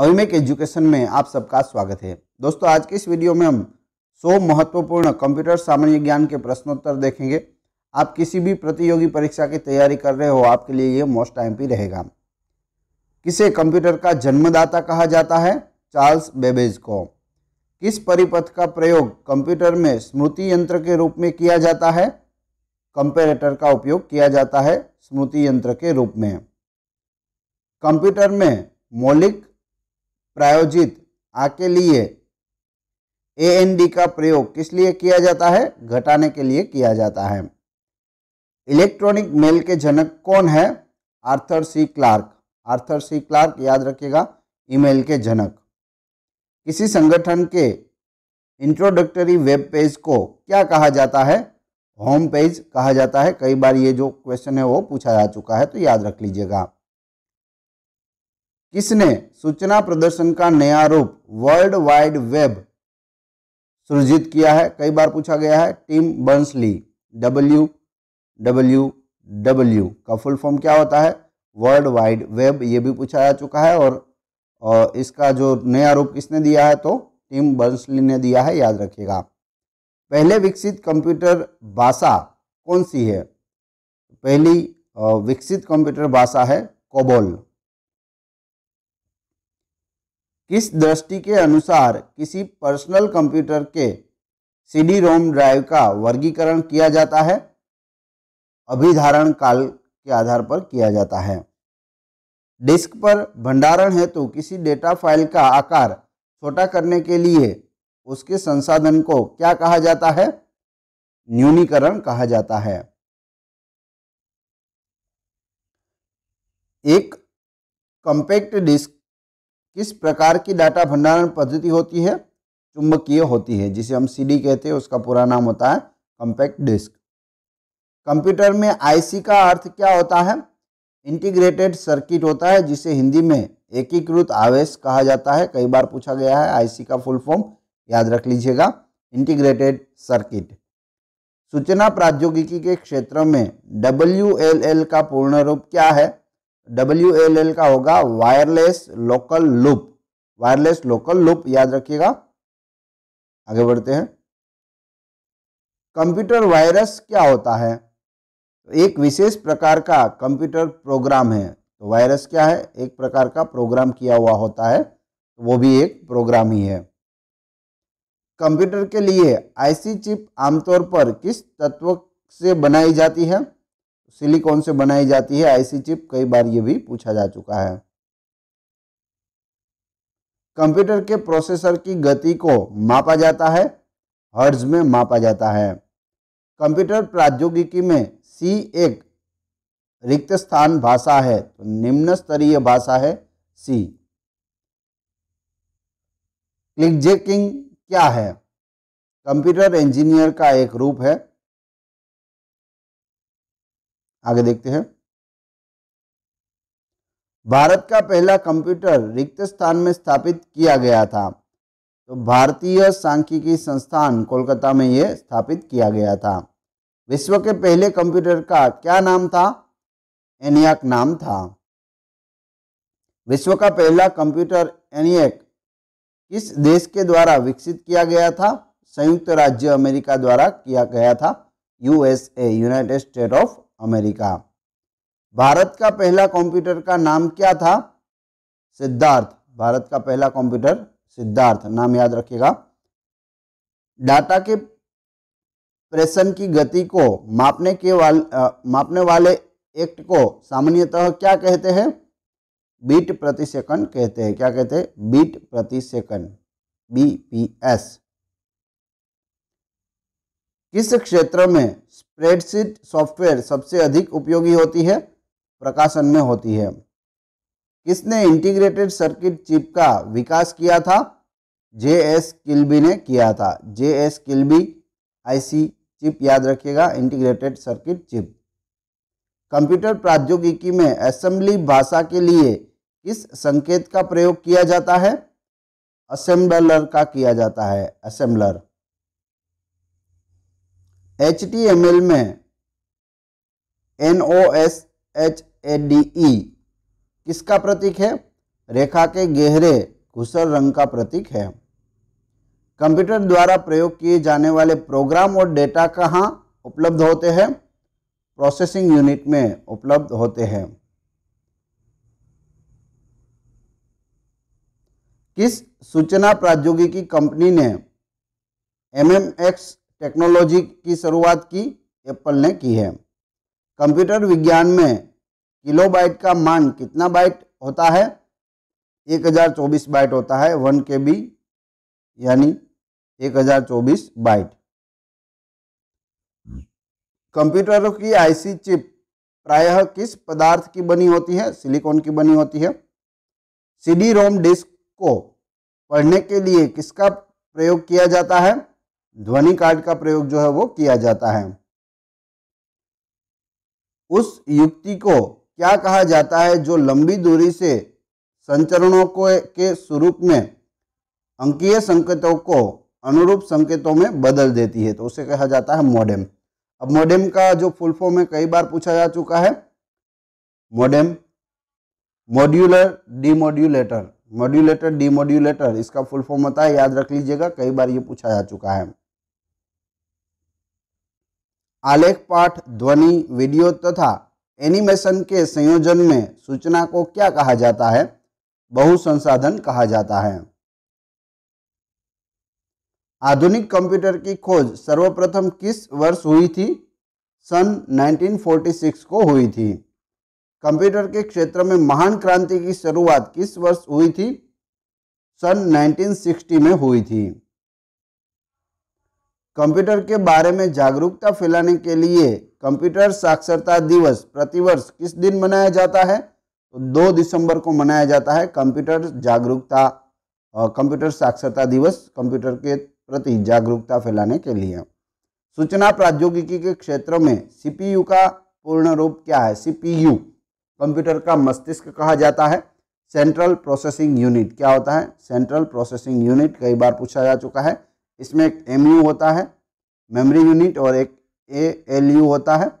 अविमेक education में आप सबका स्वागत है दोस्तों आज के इस वीडियो में हम 100 महत्वपूर्ण कंप्यूटर सामान्य ज्ञान के प्रश्नोत्तर देखेंगे आप किसी भी प्रतियोगी परीक्षा की तैयारी कर रहे हो आपके लिए ये मोस्ट टाइम भी रहेगा किसे कंप्यूटर का जन्मदाता कहा जाता है चार्ल्स बेबेज को किस परिपथ का प्रयोग कंप्यूटर में स्मृति यंत्र के रूप में किया जाता है कंपेरेटर का उपयोग किया जाता है स्मृति यंत्र के रूप में कंप्यूटर में मौलिक प्रायोजित आके लिए ए एन डी का प्रयोग किस लिए किया जाता है घटाने के लिए किया जाता है इलेक्ट्रॉनिक मेल के जनक कौन है Arthur C Clarke Arthur C Clarke याद रखिएगा ईमेल के जनक किसी संगठन के इंट्रोडक्टरी वेब पेज को क्या कहा जाता है होम पेज कहा जाता है कई बार ये जो क्वेश्चन है वो पूछा जा चुका है तो याद रख लीजिएगा किसने सूचना प्रदर्शन का नया रूप वर्ल्ड वाइड वेब सृजित किया है कई बार पूछा गया है Tim Berners Lee W W W का फुल फॉर्म क्या होता है वर्ल्ड वाइड वेब ये भी पूछा जा चुका है और, और इसका जो नया रूप किसने दिया है तो टीम बंसली ने दिया है याद रखिएगा पहले विकसित कंप्यूटर भाषा कौन सी है पहली विकसित कंप्यूटर भाषा है कोबोल किस दृष्टि के अनुसार किसी पर्सनल कंप्यूटर के सीडी रोम ड्राइव का वर्गीकरण किया जाता है अभिधारण काल के आधार पर किया जाता है डिस्क पर भंडारण हेतु किसी डेटा फाइल का आकार छोटा करने के लिए उसके संसाधन को क्या कहा जाता है न्यूनीकरण कहा जाता है एक कंपैक्ट डिस्क किस प्रकार की डाटा भंडारण पद्धति होती है चुंबकीय होती है जिसे हम सीडी कहते हैं उसका पूरा नाम होता है कम्पैक्ट डिस्क कंप्यूटर में आईसी का अर्थ क्या होता है इंटीग्रेटेड सर्किट होता है जिसे हिंदी में एकीकृत आवेश कहा जाता है कई बार पूछा गया है आईसी का फुल फॉर्म याद रख लीजिएगा इंटीग्रेटेड सर्किट सूचना प्रौद्योगिकी के क्षेत्र में डब्ल्यू का पूर्ण रूप क्या है डब्ल्यू एल एल का होगा wireless local loop wireless local loop याद रखिएगा आगे बढ़ते हैं कंप्यूटर वायरस क्या होता है तो एक विशेष प्रकार का कंप्यूटर प्रोग्राम है तो वायरस क्या है एक प्रकार का प्रोग्राम किया हुआ होता है तो वो भी एक प्रोग्राम ही है कंप्यूटर के लिए आईसी चिप आमतौर पर किस तत्व से बनाई जाती है सिलिकॉन से बनाई जाती है आईसी चिप कई बार ये भी पूछा जा चुका है कंप्यूटर के प्रोसेसर की गति को मापा जाता है हर्ज में मापा जाता है कंप्यूटर प्रौद्योगिकी में सी एक रिक्त स्थान भाषा है तो निम्न स्तरीय भाषा है सी क्लिकजेकिंग क्या है कंप्यूटर इंजीनियर का एक रूप है आगे देखते हैं भारत का पहला कंप्यूटर रिक्त स्थान में स्थापित किया गया था तो भारतीय सांख्यिकी संस्थान कोलकाता में यह स्थापित किया गया था विश्व के पहले कंप्यूटर का क्या नाम था एनियक नाम था विश्व का पहला कंप्यूटर एनियक किस देश के द्वारा विकसित किया गया था संयुक्त राज्य अमेरिका द्वारा किया गया था USA United State of America भारत का पहला कंप्यूटर का नाम क्या था सिद्धार्थ भारत का पहला कंप्यूटर सिद्धार्थ नाम याद रखिएगा डाटा के प्रेषण की गति को मापने के वाल आ, मापने वाले एक्ट को सामान्यतः क्या कहते हैं बीट प्रति सेकंड कहते हैं क्या कहते हैं बीट प्रति सेकंड बी पी एस किस क्षेत्र में स्प्रेडशीट सॉफ्टवेयर सबसे अधिक उपयोगी होती है प्रकाशन में होती है किसने इंटीग्रेटेड सर्किट चिप का विकास किया था जे एस किल्बी ने किया था J S Kilby IC chip याद रखिएगा इंटीग्रेटेड सर्किट चिप कंप्यूटर प्रौद्योगिकी में असेंबली भाषा के लिए किस संकेत का प्रयोग किया जाता है असेंबलर का किया जाता है असेंबलर एच में N O S H A D E किसका प्रतीक है रेखा के गहरे घुसर रंग का प्रतीक है कंप्यूटर द्वारा प्रयोग किए जाने वाले प्रोग्राम और डेटा कहाँ उपलब्ध होते हैं प्रोसेसिंग यूनिट में उपलब्ध होते हैं किस सूचना प्रौद्योगिकी कंपनी ने एम एम एक्स टेक्नोलॉजी की शुरुआत की एप्पल ने की है कंप्यूटर विज्ञान में किलोबाइट का मान कितना बाइट होता है 1024 बाइट होता है वन के बी यानी 1024 बाइट कंप्यूटरों की आईसी चिप प्रायः किस पदार्थ की बनी होती है सिलिकॉन की बनी होती है सीडी रोम डिस्क को पढ़ने के लिए किसका प्रयोग किया जाता है ध्वनि कार्ड का प्रयोग जो है वो किया जाता है उस युक्ति को क्या कहा जाता है जो लंबी दूरी से संचरणों को के स्वरूप में अंकीय संकेतों को अनुरूप संकेतों में बदल देती है तो उसे कहा जाता है मॉडेम अब मॉडेम का जो फुल फॉर्म है कई बार पूछा जा चुका है modem modular demodulator modulator demodulator इसका फुल फॉर्म होता है याद रख लीजिएगा कई बार ये पूछा जा चुका है आलेख पाठ ध्वनि वीडियो तथा एनिमेशन के संयोजन में सूचना को क्या कहा जाता है बहु संसाधन कहा जाता है आधुनिक कंप्यूटर की खोज सर्वप्रथम किस वर्ष हुई थी सन 1946 को हुई थी कंप्यूटर के क्षेत्र में महान क्रांति की शुरुआत किस वर्ष हुई थी सन 1960 में हुई थी कंप्यूटर के बारे में जागरूकता फैलाने के लिए कंप्यूटर साक्षरता दिवस प्रतिवर्ष किस दिन मनाया जाता है तो दो दिसंबर को मनाया जाता है कंप्यूटर जागरूकता कंप्यूटर साक्षरता दिवस कंप्यूटर के प्रति जागरूकता फैलाने के लिए सूचना प्रौद्योगिकी के क्षेत्र में सीपीयू का पूर्ण रूप क्या है सीपीयू कंप्यूटर का मस्तिष्क कहा जाता है सेंट्रल प्रोसेसिंग यूनिट क्या होता है सेंट्रल प्रोसेसिंग यूनिट कई बार पूछा जा चुका है इसमें एक एम यू होता है मेमोरी यूनिट और एक ए एल यू होता है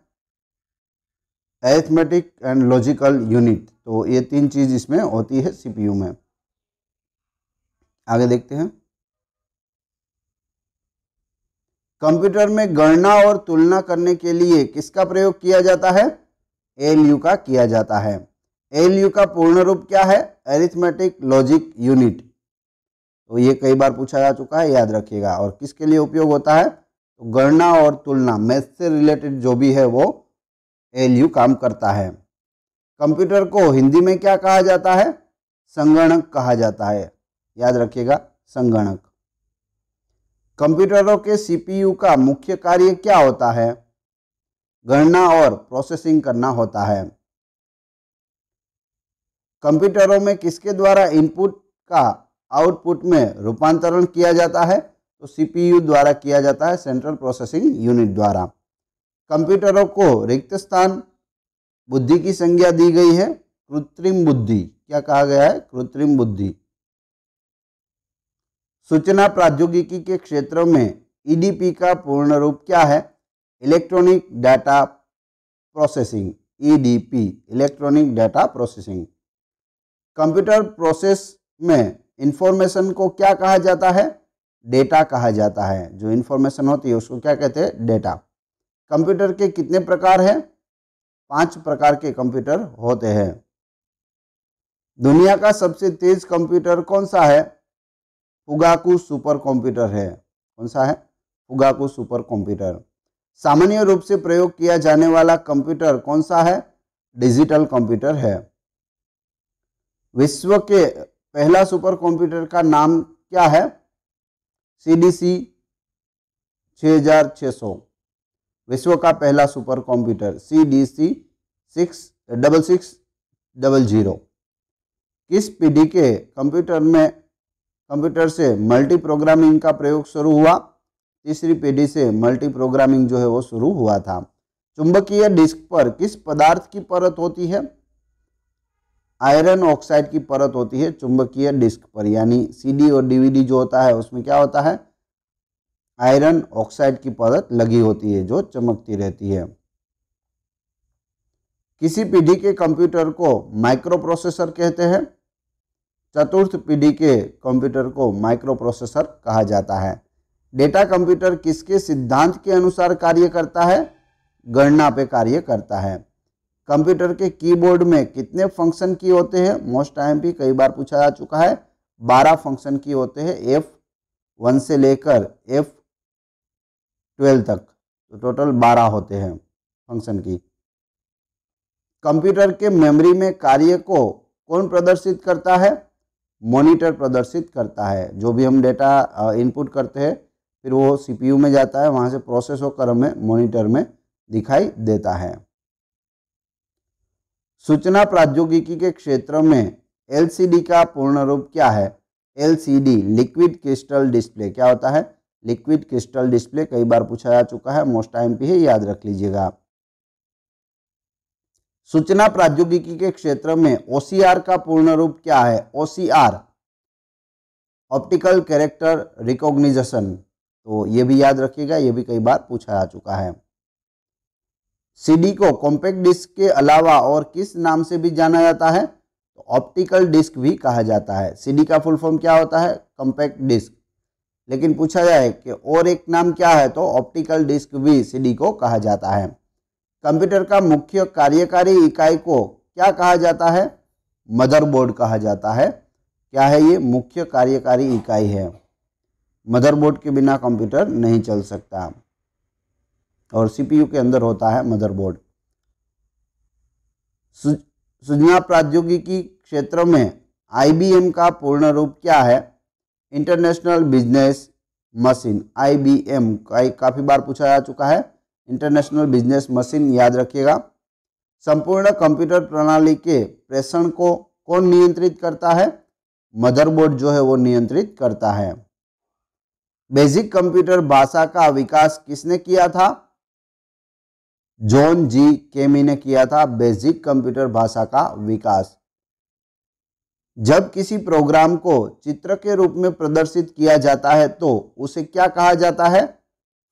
एथमेटिक एंड लॉजिकल यूनिट तो ये तीन चीज़ इसमें होती है सीपीयू में आगे देखते हैं कंप्यूटर में गणना और तुलना करने के लिए किसका प्रयोग किया जाता है एल यू का किया जाता है एल यू का पूर्ण रूप क्या है एरिथमेटिक लॉजिक यूनिट तो ये कई बार पूछा जा चुका है याद रखिएगा और किसके लिए उपयोग होता है तो गणना और तुलना मैथ से रिलेटेड जो भी है वो एल काम करता है कंप्यूटर को हिंदी में क्या कहा जाता है संगणक कहा जाता है याद रखिएगा संगणक कंप्यूटरों के सीपीयू का मुख्य कार्य क्या होता है गणना और प्रोसेसिंग करना होता है कंप्यूटरों में किसके द्वारा इनपुट का आउटपुट में रूपांतरण किया जाता है तो सीपीयू द्वारा किया जाता है सेंट्रल प्रोसेसिंग यूनिट द्वारा कंप्यूटरों को रिक्त स्थान बुद्धि की संज्ञा दी गई है कृत्रिम बुद्धि क्या कहा गया है कृत्रिम बुद्धि सूचना प्रौद्योगिकी के क्षेत्र में ईडीपी e का पूर्ण रूप क्या है electronic data processing EDP e electronic data processing computer process में इन्फॉर्मेशन को क्या कहा जाता है डेटा कहा जाता है जो इन्फॉर्मेशन होती है उसको क्या कहते हैं डेटा कंप्यूटर के कितने प्रकार हैं पांच प्रकार के कंप्यूटर होते हैं दुनिया का सबसे तेज कंप्यूटर कौन सा है फुगाकू सुपर कंप्यूटर है कौन सा है फुगाकू सुपर कंप्यूटर सामान्य रूप से प्रयोग किया जाने वाला कंप्यूटर कौन सा है डिजिटल कंप्यूटर है विश्व के पहला सुपर कंप्यूटर का नाम क्या है सी डी सी छ हजार छ सौ विश्व का पहला super computer C D C six double six double zero किस पीढ़ी के कंप्यूटर में कंप्यूटर से मल्टी प्रोग्रामिंग का प्रयोग शुरू हुआ तीसरी पीढ़ी से मल्टी प्रोग्रामिंग जो है वो शुरू हुआ था चुंबकीय डिस्क पर किस पदार्थ की परत होती है आयरन ऑक्साइड की परत होती है चुंबकीय डिस्क पर यानी सीडी और डीवीडी जो होता है उसमें क्या होता है आयरन ऑक्साइड की परत लगी होती है जो चमकती रहती है किसी पीढ़ी के कंप्यूटर को माइक्रो प्रोसेसर कहते हैं चतुर्थ पीढ़ी के कंप्यूटर को माइक्रो प्रोसेसर कहा जाता है डेटा कंप्यूटर किसके सिद्धांत के अनुसार कार्य करता है गणना पे कार्य करता है कंप्यूटर के कीबोर्ड में कितने फंक्शन की होते हैं मोस्ट टाइम भी कई बार पूछा जा चुका है बारह फंक्शन की होते हैं एफ वन से लेकर एफ ट्वेल्व तक तो टोटल बारह होते हैं फंक्शन की कंप्यूटर के मेमोरी में कार्य को कौन प्रदर्शित करता है मॉनिटर प्रदर्शित करता है जो भी हम डेटा इनपुट करते हैं फिर वो सीपीयू में जाता है वहाँ से प्रोसेस होकर हमें मॉनिटर में दिखाई देता है सूचना प्रौद्योगिकी के क्षेत्र में एलसीडी का पूर्ण रूप क्या है एलसीडी लिक्विड क्रिस्टल डिस्प्ले क्या होता है लिक्विड क्रिस्टल डिस्प्ले कई बार पूछा जा चुका है मोस्ट टाइम पे है याद रख लीजिएगा सूचना प्रौद्योगिकी के क्षेत्र में ओसीआर का पूर्ण रूप क्या है ओसीआर ऑप्टिकल कैरेक्टर रिकॉग्निजेशन तो ये भी याद रखिएगा ये भी कई बार पूछा जा चुका है सीडी को कॉम्पैक्ट डिस्क के अलावा और किस नाम से भी जाना जाता है तो ऑप्टिकल डिस्क भी कहा जाता है सीडी का फुल फॉर्म क्या होता है कॉम्पैक्ट डिस्क लेकिन पूछा जाए कि और एक नाम क्या है तो ऑप्टिकल डिस्क भी सीडी को कहा जाता है कंप्यूटर का मुख्य कार्यकारी इकाई को क्या कहा जाता है मदरबोर्ड कहा जाता है क्या है ये मुख्य कार्यकारी इकाई है मदरबोर्ड के बिना कंप्यूटर नहीं चल सकता और सीपीयू के अंदर होता है मदरबोर्ड सूचना प्रौद्योगिकी क्षेत्र में आईबीएम का पूर्ण रूप क्या है इंटरनेशनल बिजनेस मशीन आईबीएम काफ़ी बार पूछा जा चुका है इंटरनेशनल बिजनेस मशीन याद रखिएगा संपूर्ण कंप्यूटर प्रणाली के प्रेषण को कौन नियंत्रित करता है मदरबोर्ड जो है वो नियंत्रित करता है बेसिक कंप्यूटर भाषा का विकास किसने किया था जॉन जी केमी ने किया था बेसिक कंप्यूटर भाषा का विकास जब किसी प्रोग्राम को चित्र के रूप में प्रदर्शित किया जाता है तो उसे क्या कहा जाता है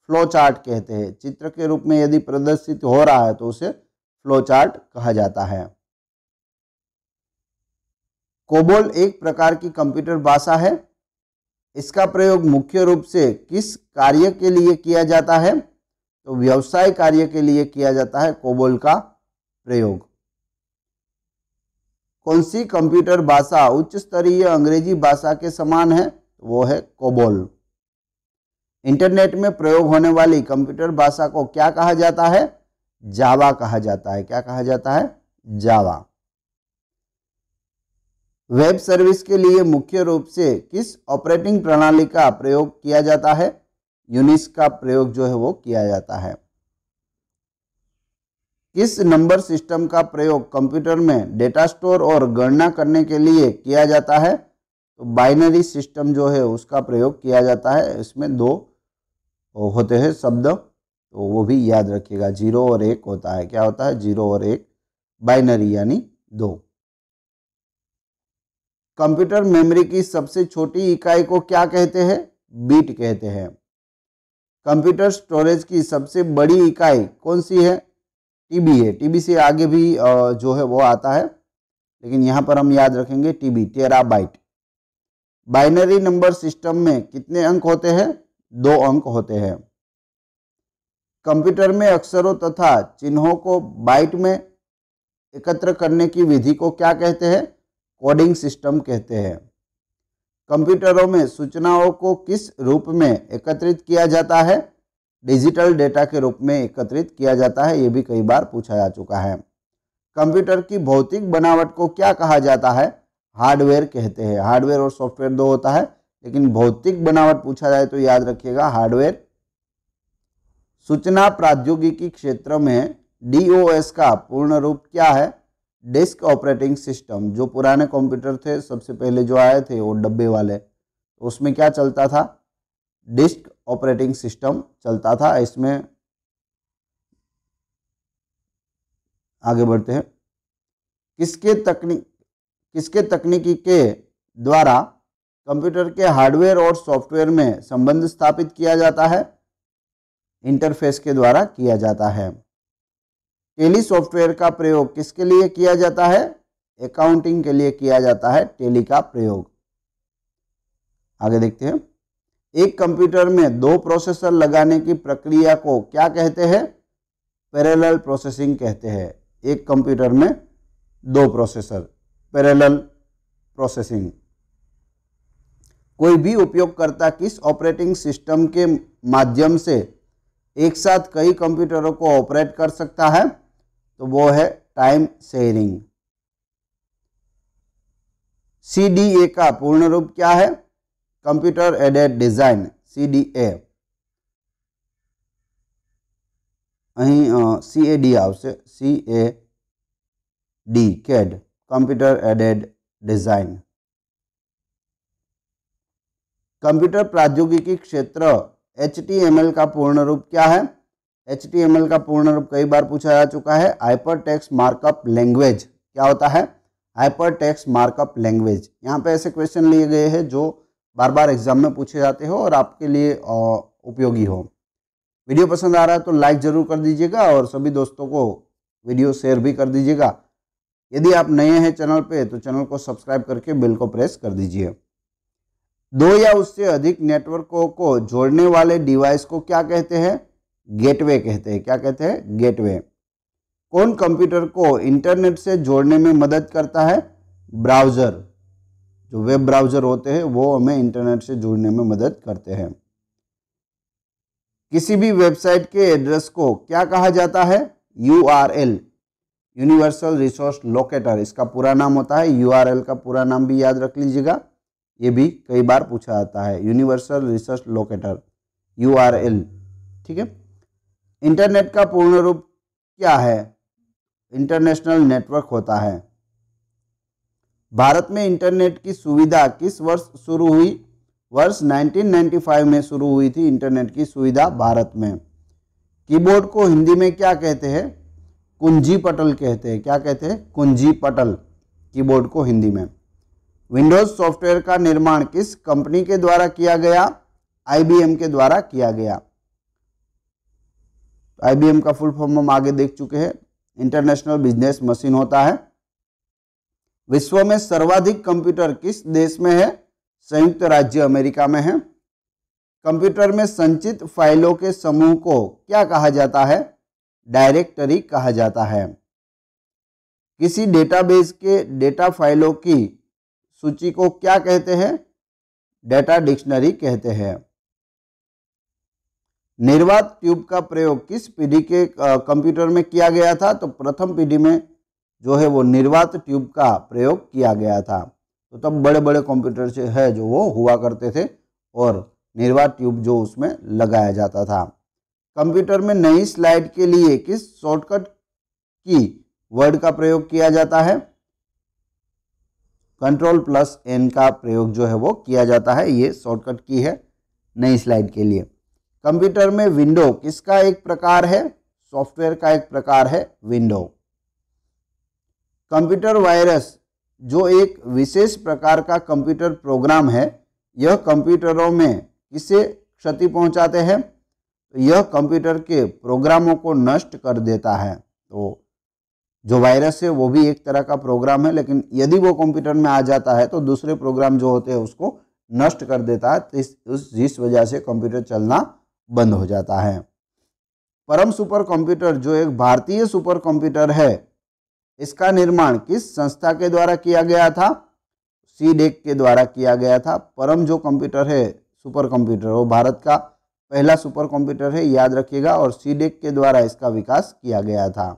फ्लो चार्ट कहते हैं चित्र के रूप में यदि प्रदर्शित हो रहा है तो उसे फ्लो चार्ट कहा जाता है कोबोल एक प्रकार की कंप्यूटर भाषा है इसका प्रयोग मुख्य रूप से किस कार्य के लिए किया जाता है तो व्यवसाय कार्य के लिए किया जाता है कोबोल का प्रयोग कौन सी कंप्यूटर भाषा उच्च स्तरीय अंग्रेजी भाषा के समान है तो वो है कोबोल इंटरनेट में प्रयोग होने वाली कंप्यूटर भाषा को क्या कहा जाता है जावा कहा जाता है क्या कहा जाता है जावा वेब सर्विस के लिए मुख्य रूप से किस ऑपरेटिंग प्रणाली का प्रयोग किया जाता है यूनिस का प्रयोग जो है वो किया जाता है किस नंबर सिस्टम का प्रयोग कंप्यूटर में डेटा स्टोर और गणना करने के लिए किया जाता है तो बाइनरी सिस्टम जो है उसका प्रयोग किया जाता है इसमें दो होते हैं शब्द तो वो भी याद रखिएगा जीरो और एक होता है क्या होता है जीरो और एक बाइनरी यानी दो कंप्यूटर मेमोरी की सबसे छोटी इकाई को क्या कहते हैं बीट कहते हैं कंप्यूटर स्टोरेज की सबसे बड़ी इकाई कौन सी है टीबी है टीबी से आगे भी जो है वो आता है लेकिन यहाँ पर हम याद रखेंगे TB byte binary number system में कितने अंक होते हैं दो अंक होते हैं कंप्यूटर में अक्षरों तथा चिन्हों को बाइट में एकत्र करने की विधि को क्या कहते हैं कोडिंग सिस्टम कहते हैं कंप्यूटरों में सूचनाओं को किस रूप में एकत्रित किया जाता है डिजिटल डेटा के रूप में एकत्रित किया जाता है ये भी कई बार पूछा जा चुका है कंप्यूटर की भौतिक बनावट को क्या कहा जाता है हार्डवेयर कहते हैं हार्डवेयर और सॉफ्टवेयर दो होता है लेकिन भौतिक बनावट पूछा जाए तो याद रखिएगा हार्डवेयर सूचना प्रौद्योगिकी क्षेत्र में डी का पूर्ण रूप क्या है डिस्क ऑपरेटिंग सिस्टम जो पुराने कंप्यूटर थे सबसे पहले जो आए थे वो डब्बे वाले तो उसमें क्या चलता था डिस्क ऑपरेटिंग सिस्टम चलता था इसमें आगे बढ़ते हैं किसके तकनीक किसके तकनीकी के द्वारा कंप्यूटर के हार्डवेयर और सॉफ्टवेयर में संबंध स्थापित किया जाता है इंटरफेस के द्वारा किया जाता है टेली सॉफ्टवेयर का प्रयोग किसके लिए किया जाता है अकाउंटिंग के लिए किया जाता है टेली का प्रयोग आगे देखते हैं एक कंप्यूटर में दो प्रोसेसर लगाने की प्रक्रिया को क्या कहते हैं पैरेलल प्रोसेसिंग कहते हैं एक कंप्यूटर में दो प्रोसेसर पैरेलल प्रोसेसिंग कोई भी उपयोगकर्ता किस ऑपरेटिंग सिस्टम के माध्यम से एक साथ कई कंप्यूटरों को ऑपरेट कर सकता है तो वो है time sharing C D A का पूर्ण रूप क्या है computer aided design C D A અહીં સી એ ડી આવશે C A D CAD computer computer प्रौद्योगिकी क्षेत्र एच का पूर्ण रूप क्या है एच का पूर्ण रूप कई बार पूछा जा चुका है हाइपर टेक्स मार्कअप लैंग्वेज क्या होता है हाइपर टेक्स मार्कअप लैंग्वेज यहाँ पे ऐसे क्वेश्चन लिए गए हैं जो बार बार एग्जाम में पूछे जाते हो और आपके लिए उपयोगी हो वीडियो पसंद आ रहा है तो लाइक ज़रूर कर दीजिएगा और सभी दोस्तों को वीडियो शेयर भी कर दीजिएगा यदि आप नए हैं चैनल पे तो चैनल को सब्सक्राइब करके बिल को प्रेस कर दीजिए दो या उससे अधिक नेटवर्कों को जोड़ने वाले डिवाइस को क्या कहते हैं गेटवे कहते हैं क्या कहते हैं गेटवे कौन कंप्यूटर को इंटरनेट से जोड़ने में मदद करता है ब्राउज़र जो वेब ब्राउज़र होते हैं वो हमें इंटरनेट से जुड़ने में मदद करते हैं किसी भी वेबसाइट के एड्रेस को क्या कहा जाता है U R L universal resource locator इसका पूरा नाम होता है यू आर एल का पूरा नाम भी याद रख लीजिएगा ये भी कई बार पूछा जाता है universal resource locator U R L ठीक है इंटरनेट का पूर्ण रूप क्या है इंटरनेशनल नेटवर्क होता है भारत में इंटरनेट की सुविधा किस वर्ष शुरू हुई वर्ष 1995 में शुरू हुई थी इंटरनेट की सुविधा भारत में कीबोर्ड को हिंदी में क्या कहते हैं कुंजी पटल कहते हैं क्या कहते हैं कुंजी पटल कीबोर्ड को हिंदी में विंडोज सॉफ्टवेयर का निर्माण किस कंपनी के द्वारा किया गया आईबीएम के द्वारा किया गया आई का फुल फॉर्म हम आगे देख चुके हैं इंटरनेशनल बिजनेस मशीन होता है विश्व में सर्वाधिक कंप्यूटर किस देश में है संयुक्त राज्य अमेरिका में है कंप्यूटर में संचित फाइलों के समूह को क्या कहा जाता है डायरेक्टरी कहा जाता है किसी डेटाबेस के डेटा फाइलों की सूची को क्या कहते हैं डेटा डिक्शनरी कहते हैं निर्वात ट्यूब का प्रयोग किस पीढ़ी के कंप्यूटर में किया गया था तो प्रथम पीढ़ी में जो है वो निर्वात ट्यूब का प्रयोग किया गया था तो तब बड़े बड़े कंप्यूटर से है जो वो हुआ करते थे और निर्वात ट्यूब जो उसमें लगाया जाता था कंप्यूटर में नई स्लाइड के लिए किस शॉर्टकट की वर्ड का प्रयोग किया जाता है कंट्रोल प्लस एन का प्रयोग जो है वो किया जाता है ये शॉर्टकट की है नई स्लाइड के लिए कंप्यूटर में विंडो किसका एक प्रकार है सॉफ्टवेयर का एक प्रकार है विंडो कंप्यूटर वायरस जो एक विशेष प्रकार का कंप्यूटर प्रोग्राम है यह कंप्यूटरों में किसे क्षति पहुंचाते हैं तो यह कंप्यूटर के प्रोग्रामों को नष्ट कर देता है तो जो वायरस है वो भी एक तरह का प्रोग्राम है लेकिन यदि वो कंप्यूटर में आ जाता है तो दूसरे प्रोग्राम जो होते हैं उसको नष्ट कर देता है तो इस जिस वजह से कंप्यूटर चलना बंद हो जाता है परम सुपर कंप्यूटर जो एक भारतीय सुपर कंप्यूटर है इसका निर्माण किस संस्था के द्वारा किया गया था सी डेक के द्वारा किया गया था परम जो कंप्यूटर है सुपर कंप्यूटर वो भारत का पहला सुपर कंप्यूटर है याद रखिएगा और सी डेक के द्वारा इसका विकास किया गया था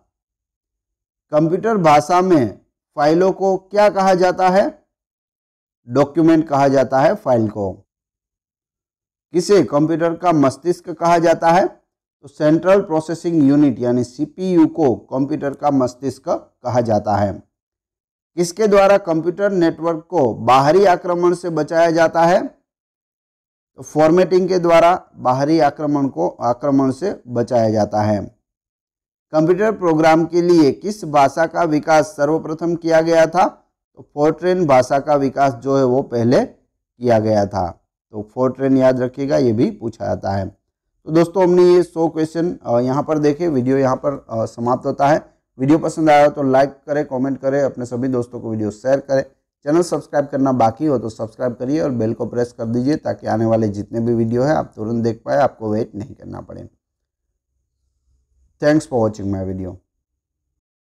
कंप्यूटर भाषा में फाइलों को क्या कहा जाता है डॉक्यूमेंट कहा जाता है फाइल को किसे कंप्यूटर का मस्तिष्क कहा जाता है तो सेंट्रल प्रोसेसिंग यूनिट यानी सीपीयू को कंप्यूटर का मस्तिष्क कहा जाता है किसके द्वारा कंप्यूटर नेटवर्क को बाहरी आक्रमण से बचाया जाता है तो फॉर्मेटिंग के द्वारा बाहरी आक्रमण को आक्रमण से बचाया जाता है कंप्यूटर प्रोग्राम के लिए किस भाषा का विकास सर्वप्रथम किया गया था तो फोर्ट्रेन भाषा का विकास जो है वो पहले किया गया था तो ट्रेन याद रखिएगा ये भी पूछा जाता है तो दोस्तों हमने ये सौ क्वेश्चन यहाँ पर देखे वीडियो यहाँ पर समाप्त होता है वीडियो पसंद आया तो लाइक करें कमेंट करें अपने सभी दोस्तों को वीडियो शेयर करें चैनल सब्सक्राइब करना बाकी हो तो सब्सक्राइब करिए और बेल को प्रेस कर दीजिए ताकि आने वाले जितने भी वीडियो है आप तुरंत देख पाए आपको वेट नहीं करना पड़े thanks for watching my video